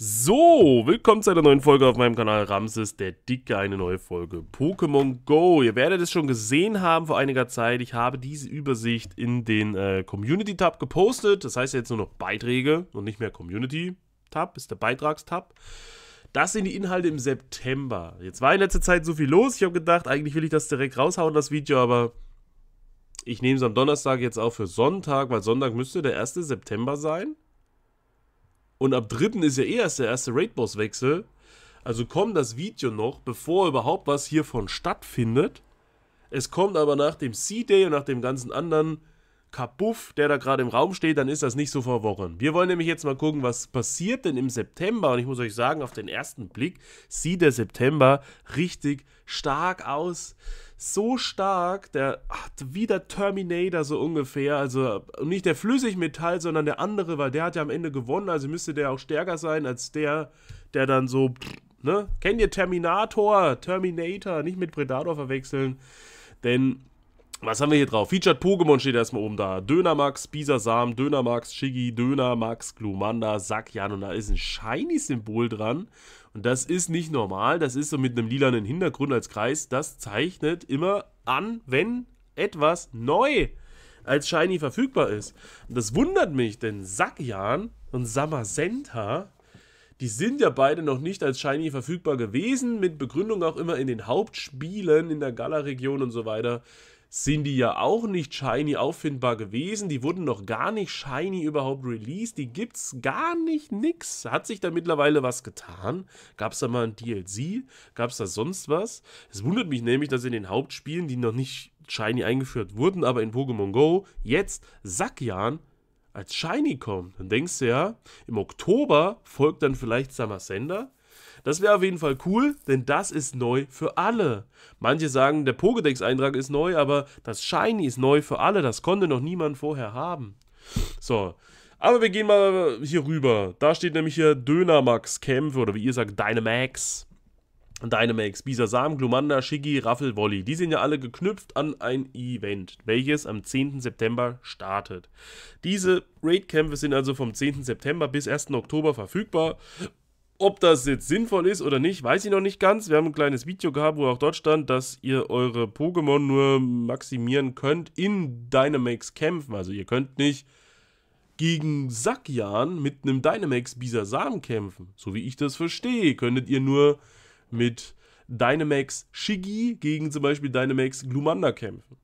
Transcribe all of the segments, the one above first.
So, willkommen zu einer neuen Folge auf meinem Kanal Ramses, der Dicke, eine neue Folge Pokémon Go. Ihr werdet es schon gesehen haben vor einiger Zeit, ich habe diese Übersicht in den äh, Community-Tab gepostet, das heißt jetzt nur noch Beiträge und nicht mehr Community-Tab, ist der Beitragstab. Das sind die Inhalte im September. Jetzt war in letzter Zeit so viel los, ich habe gedacht, eigentlich will ich das direkt raushauen, das Video, aber ich nehme es am Donnerstag jetzt auch für Sonntag, weil Sonntag müsste der 1. September sein. Und ab dritten ist ja eh erst der erste Raid-Boss-Wechsel. Also kommt das Video noch, bevor überhaupt was hiervon stattfindet. Es kommt aber nach dem C-Day und nach dem ganzen anderen Kabuff, der da gerade im Raum steht, dann ist das nicht so verworren. Wir wollen nämlich jetzt mal gucken, was passiert denn im September. Und ich muss euch sagen, auf den ersten Blick sieht der September richtig stark aus. So stark, der hat wie der Terminator so ungefähr. Also nicht der Flüssigmetall, sondern der andere, weil der hat ja am Ende gewonnen. Also müsste der auch stärker sein als der, der dann so... Ne? Kennt ihr Terminator? Terminator, nicht mit Predator verwechseln. Denn was haben wir hier drauf? Featured Pokémon steht erstmal oben da. Dönermax, Bisasam, Dönermax, Shiggy, Dönermax, Glumanda, Sakyan und da ist ein Shiny-Symbol dran. Und das ist nicht normal, das ist so mit einem lilanen Hintergrund als Kreis. Das zeichnet immer an, wenn etwas neu als Shiny verfügbar ist. Und das wundert mich, denn Sakyan und Samasenta die sind ja beide noch nicht als Shiny verfügbar gewesen, mit Begründung auch immer in den Hauptspielen in der Gala-Region und so weiter sind die ja auch nicht shiny auffindbar gewesen. Die wurden noch gar nicht shiny überhaupt released. Die gibt's gar nicht nix. Hat sich da mittlerweile was getan? Gab's da mal ein DLC? Gab's da sonst was? Es wundert mich nämlich, dass in den Hauptspielen, die noch nicht shiny eingeführt wurden, aber in Pokémon Go jetzt Sakyan als shiny kommt. Dann denkst du ja, im Oktober folgt dann vielleicht Summer Sender. Das wäre auf jeden Fall cool, denn das ist neu für alle. Manche sagen, der Pokédex-Eintrag ist neu, aber das Shiny ist neu für alle. Das konnte noch niemand vorher haben. So. Aber wir gehen mal hier rüber. Da steht nämlich hier Dönermax-Kämpfe oder wie ihr sagt, Dynamax. Dynamax, Bisasam, Glumanda, Shiggy, Raffel, Wolli. Die sind ja alle geknüpft an ein Event, welches am 10. September startet. Diese Raid-Kämpfe sind also vom 10. September bis 1. Oktober verfügbar ob das jetzt sinnvoll ist oder nicht, weiß ich noch nicht ganz. Wir haben ein kleines Video gehabt, wo auch dort stand, dass ihr eure Pokémon nur maximieren könnt in Dynamax kämpfen. Also ihr könnt nicht gegen Sackjan mit einem Dynamax Bisasam kämpfen. So wie ich das verstehe, könntet ihr nur mit Dynamax Shiggy gegen zum Beispiel Dynamax Glumanda kämpfen.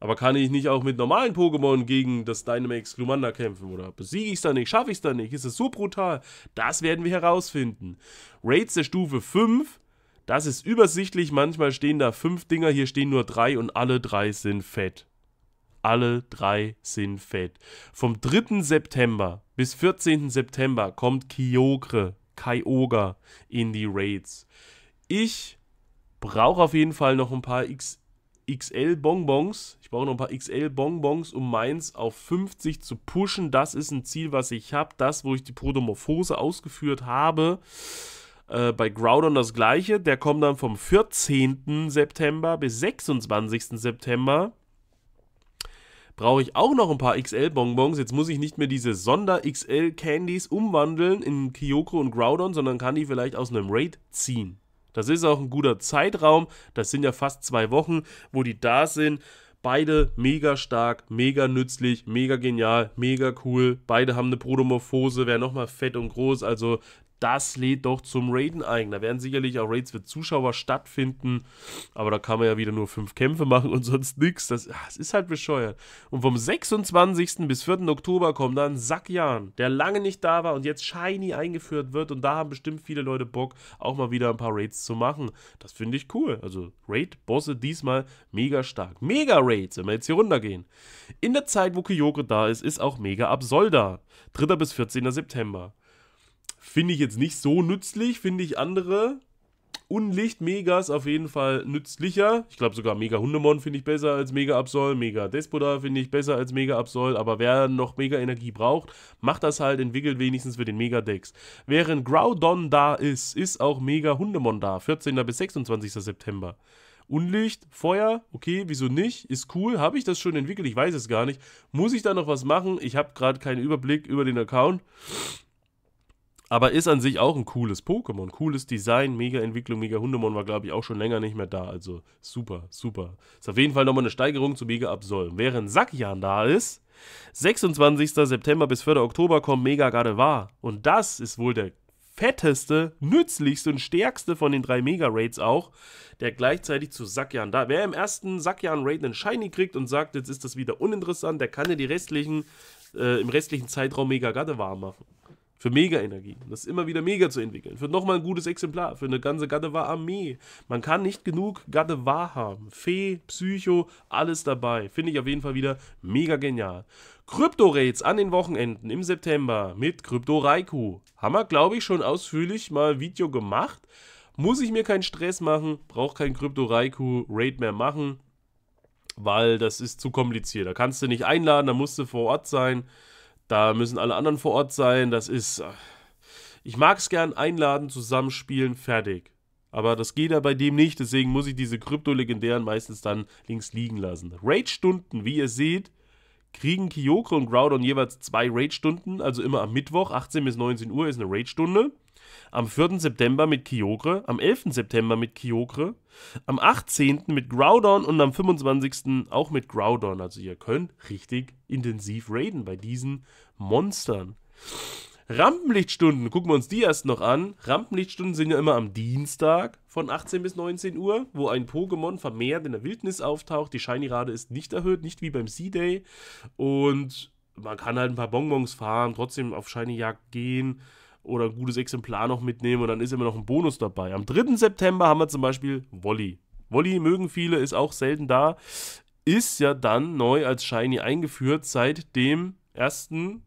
Aber kann ich nicht auch mit normalen Pokémon gegen das Dynamax Glumanda kämpfen? Oder besiege ich es dann nicht? Schaffe ich es dann nicht? Ist es so brutal? Das werden wir herausfinden. Raids der Stufe 5. Das ist übersichtlich. Manchmal stehen da 5 Dinger, hier stehen nur 3 und alle 3 sind fett. Alle 3 sind fett. Vom 3. September bis 14. September kommt Kyogre, Kyogre in die Raids. Ich brauche auf jeden Fall noch ein paar X XL-Bonbons. Ich brauche noch ein paar XL-Bonbons, um meins auf 50 zu pushen. Das ist ein Ziel, was ich habe. Das, wo ich die Protomorphose ausgeführt habe. Äh, bei Groudon das gleiche. Der kommt dann vom 14. September bis 26. September brauche ich auch noch ein paar XL-Bonbons. Jetzt muss ich nicht mehr diese Sonder-XL-Candies umwandeln in Kyoko und Groudon, sondern kann die vielleicht aus einem Raid ziehen. Das ist auch ein guter Zeitraum. Das sind ja fast zwei Wochen, wo die da sind. Beide mega stark, mega nützlich, mega genial, mega cool. Beide haben eine Protomorphose, wäre nochmal fett und groß. Also das lädt doch zum Raiden ein. Da werden sicherlich auch Raids für Zuschauer stattfinden, aber da kann man ja wieder nur fünf Kämpfe machen und sonst nichts. Das, das, ah, ist halt bescheuert. Und vom 26. bis 4. Oktober kommt dann Sakyan, der lange nicht da war und jetzt shiny eingeführt wird. Und da haben bestimmt viele Leute Bock, auch mal wieder ein paar Raids zu machen. Das finde ich cool. Also Raid-Bosse diesmal mega stark. Mega-Raids, wenn wir jetzt hier runtergehen. In der Zeit, wo Kyogre da ist, ist auch Mega Absolda. 3. bis 14. September. Finde ich jetzt nicht so nützlich, finde ich andere Unlicht Megas auf jeden Fall nützlicher. Ich glaube sogar Mega Hundemon finde ich besser als Mega Absol. Mega Despoda finde ich besser als Mega Absol. Aber wer noch Mega Energie braucht, macht das halt, entwickelt wenigstens für den Mega Decks. Während Groudon da ist, ist auch Mega Hundemon da. 14. bis 26. September. Unlicht, Feuer, okay, wieso nicht? Ist cool. Habe ich das schon entwickelt? Ich weiß es gar nicht. Muss ich da noch was machen? Ich habe gerade keinen Überblick über den Account. Aber ist an sich auch ein cooles Pokémon. Cooles Design, mega Entwicklung, mega Hundemon war, glaube ich, auch schon länger nicht mehr da. Also super, super. Ist auf jeden Fall nochmal eine Steigerung zu Mega Absol. Während Sakyan da ist, 26. September bis 4. Oktober kommt Mega Gardevoir. Und das ist wohl der fetteste, nützlichste und stärkste von den drei Mega-Raids auch, der gleichzeitig zu Sakyan da. Wer im ersten Sakyan raid einen Shiny kriegt und sagt, jetzt ist das wieder uninteressant, der kann ja die restlichen, äh, im restlichen Zeitraum Mega Gardevoir machen für Mega-Energie. Das immer wieder mega zu entwickeln. Für nochmal ein gutes Exemplar, für eine ganze Gadeva-Armee. Man kann nicht genug Gadeva haben. Fee, Psycho, alles dabei. Finde ich auf jeden Fall wieder mega genial. Krypto-Rates an den Wochenenden im September mit Krypto Raiku. Haben wir, glaube ich, schon ausführlich mal ein Video gemacht. Muss ich mir keinen Stress machen, brauche kein Krypto Raiku rate mehr machen, weil das ist zu kompliziert. Da kannst du nicht einladen, da musst du vor Ort sein. Da müssen alle anderen vor Ort sein. Das ist. Äh, ich mag es gern einladen, zusammenspielen, fertig. Aber das geht ja bei dem nicht, deswegen muss ich diese Krypto-Legendären meistens dann links liegen lassen. Raid-Stunden, wie ihr seht, kriegen Kyoko und Groudon jeweils zwei Raid-Stunden, also immer am Mittwoch, 18 bis 19 Uhr ist eine Raid-Stunde am 4. September mit Kyogre, am 11. September mit Kyogre, am 18. mit Groudon und am 25. auch mit Groudon. Also ihr könnt richtig intensiv raiden bei diesen Monstern. Rampenlichtstunden, gucken wir uns die erst noch an. Rampenlichtstunden sind ja immer am Dienstag von 18 bis 19 Uhr, wo ein Pokémon vermehrt in der Wildnis auftaucht. Die Shiny-Rate ist nicht erhöht, nicht wie beim Sea-Day. Und man kann halt ein paar Bonbons fahren, trotzdem auf Shiny-Jagd gehen oder ein gutes Exemplar noch mitnehmen und dann ist immer noch ein Bonus dabei. Am 3. September haben wir zum Beispiel Wolli. Wolli mögen viele, ist auch selten da. Ist ja dann neu als Shiny eingeführt seit dem ersten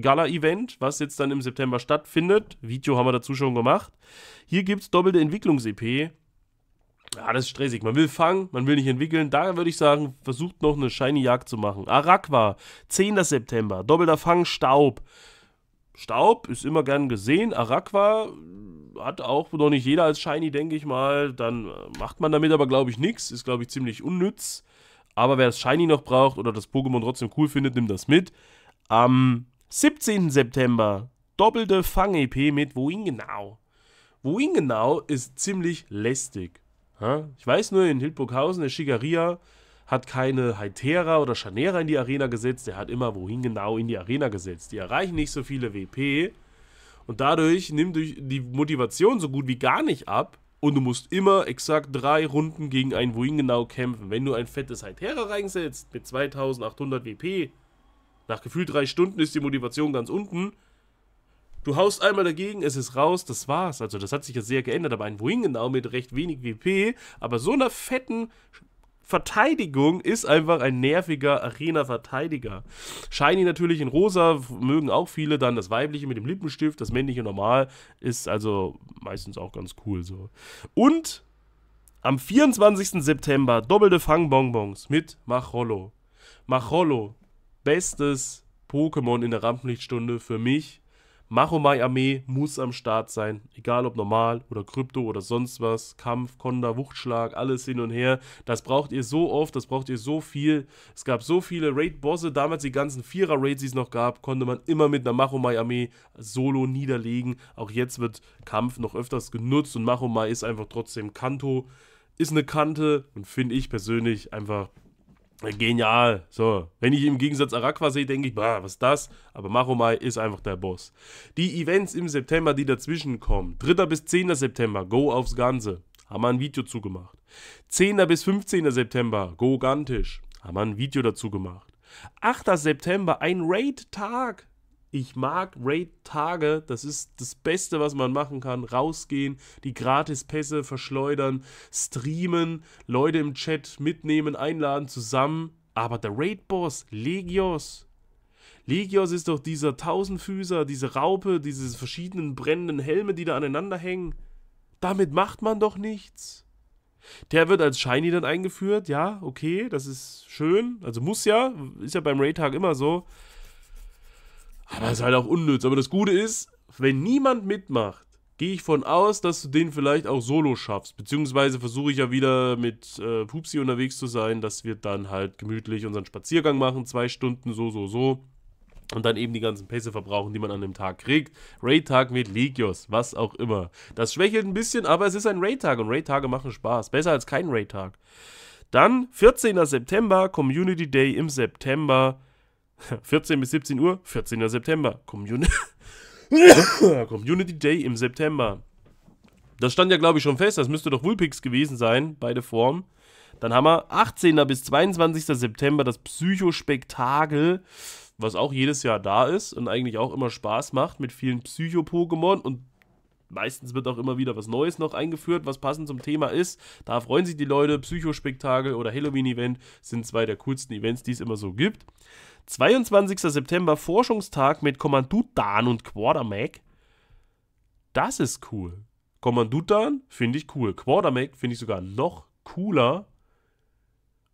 Gala-Event, was jetzt dann im September stattfindet. Video haben wir dazu schon gemacht. Hier gibt es doppelte Entwicklungs-EP. Ja, ah, das ist stressig. Man will fangen, man will nicht entwickeln. Da würde ich sagen, versucht noch eine Shiny-Jagd zu machen. Araqua, 10. September, doppelter Fang, Staub. Staub ist immer gern gesehen. Araqua hat auch noch nicht jeder als Shiny, denke ich mal. Dann äh, macht man damit aber, glaube ich, nichts. Ist, glaube ich, ziemlich unnütz. Aber wer das Shiny noch braucht oder das Pokémon trotzdem cool findet, nimmt das mit. Am 17. September doppelte Fang-EP mit Wohin genau. Wohin genau ist ziemlich lästig. Ich weiß nur, in Hildburghausen, der Schickeria, hat keine Hytera oder Chanera in die Arena gesetzt, der hat immer wohin genau in die Arena gesetzt. Die erreichen nicht so viele WP und dadurch nimmt die Motivation so gut wie gar nicht ab und du musst immer exakt drei Runden gegen einen wohin genau kämpfen. Wenn du ein fettes Hytera reinsetzt mit 2800 WP, nach gefühlt drei Stunden ist die Motivation ganz unten. Du haust einmal dagegen, es ist raus, das war's. Also das hat sich ja sehr geändert, aber ein Wohin genau mit recht wenig WP, aber so einer fetten Verteidigung ist einfach ein nerviger Arena-Verteidiger. Shiny natürlich in rosa, mögen auch viele dann das weibliche mit dem Lippenstift, das männliche normal, ist also meistens auch ganz cool so. Und am 24. September doppelte Fangbonbons mit Machollo. Machollo, bestes Pokémon in der Rampenlichtstunde für mich Machomai-Armee muss am Start sein, egal ob normal oder Krypto oder sonst was, Kampf, Konda, Wuchtschlag, alles hin und her. Das braucht ihr so oft, das braucht ihr so viel. Es gab so viele Raid-Bosse, damals die ganzen Vierer-Raids, die es noch gab, konnte man immer mit einer Machomai-Armee solo niederlegen. Auch jetzt wird Kampf noch öfters genutzt und Machomai ist einfach trotzdem Kanto. Ist eine Kante und finde ich persönlich einfach Genial. So, wenn ich im Gegensatz Araqua sehe, denke ich, bah, was ist das? Aber Maromai ist einfach der Boss. Die Events im September, die dazwischen kommen. 3. bis 10. September, go aufs Ganze. Haben wir ein Video zugemacht. 10. bis 15. September, go gantisch. Haben wir ein Video dazu gemacht. 8. September, ein Raid-Tag. Ich mag Raid-Tage, das ist das Beste, was man machen kann. Rausgehen, die Gratis-Pässe verschleudern, streamen, Leute im Chat mitnehmen, einladen, zusammen. Aber der Raid-Boss, Legios, Legios ist doch dieser Tausendfüßer, diese Raupe, diese verschiedenen brennenden Helme, die da aneinander hängen. Damit macht man doch nichts. Der wird als Shiny dann eingeführt, ja, okay, das ist schön. Also muss ja, ist ja beim Raid-Tag immer so. Aber es ist halt auch unnütz. Aber das Gute ist, wenn niemand mitmacht, gehe ich von aus, dass du den vielleicht auch solo schaffst. Beziehungsweise versuche ich ja wieder mit äh, Pupsi unterwegs zu sein, dass wir dann halt gemütlich unseren Spaziergang machen, zwei Stunden, so, so, so. Und dann eben die ganzen Pässe verbrauchen, die man an dem Tag kriegt. Raid-Tag mit Legios, was auch immer. Das schwächelt ein bisschen, aber es ist ein Raid-Tag und Raid-Tage machen Spaß. Besser als kein Raid-Tag. Dann 14. September, Community Day im September. 14 bis 17 Uhr, 14. September. Communi Community Day im September. Das stand ja, glaube ich, schon fest. Das müsste doch Wulpix gewesen sein, beide Formen. Dann haben wir 18. bis 22. September das Psychospektakel, was auch jedes Jahr da ist und eigentlich auch immer Spaß macht mit vielen Psycho-Pokémon und meistens wird auch immer wieder was Neues noch eingeführt, was passend zum Thema ist. Da freuen sich die Leute. Psychospektakel oder Halloween-Event sind zwei der coolsten Events, die es immer so gibt. 22. September Forschungstag mit Kommandutan und Quartermack. Das ist cool. Kommandutan finde ich cool. Quartermack finde ich sogar noch cooler.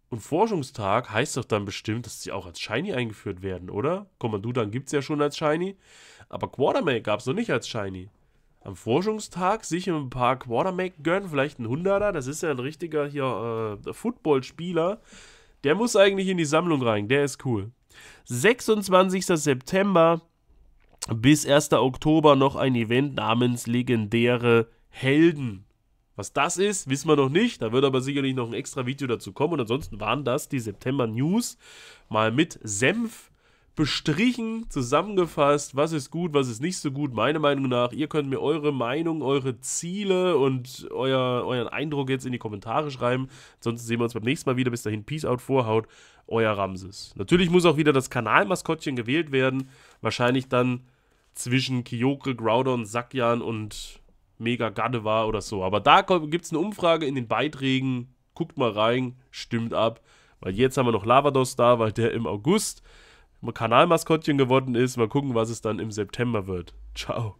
Und Forschungstag heißt doch dann bestimmt, dass sie auch als Shiny eingeführt werden, oder? Kommandutan gibt es ja schon als Shiny. Aber Quartermack gab es noch nicht als Shiny am Forschungstag sich ein paar Quartermack gönnen, vielleicht ein Hunderter, das ist ja ein richtiger hier äh, Footballspieler. Der muss eigentlich in die Sammlung rein, der ist cool. 26. September bis 1. Oktober noch ein Event namens Legendäre Helden. Was das ist, wissen wir noch nicht. Da wird aber sicherlich noch ein extra Video dazu kommen. Und ansonsten waren das die September News mal mit Senf bestrichen, zusammengefasst, was ist gut, was ist nicht so gut, meiner Meinung nach. Ihr könnt mir eure Meinung, eure Ziele und euer, euren Eindruck jetzt in die Kommentare schreiben. Sonst sehen wir uns beim nächsten Mal wieder. Bis dahin, Peace out, Vorhaut, euer Ramses. Natürlich muss auch wieder das Kanalmaskottchen gewählt werden. Wahrscheinlich dann zwischen Kyokre, Groudon, Sakyan und Mega Gardevoir oder so. Aber da gibt es eine Umfrage in den Beiträgen. Guckt mal rein, stimmt ab. Weil jetzt haben wir noch Lavados da, weil der im August Kanalmaskottchen geworden ist. Mal gucken, was es dann im September wird. Ciao.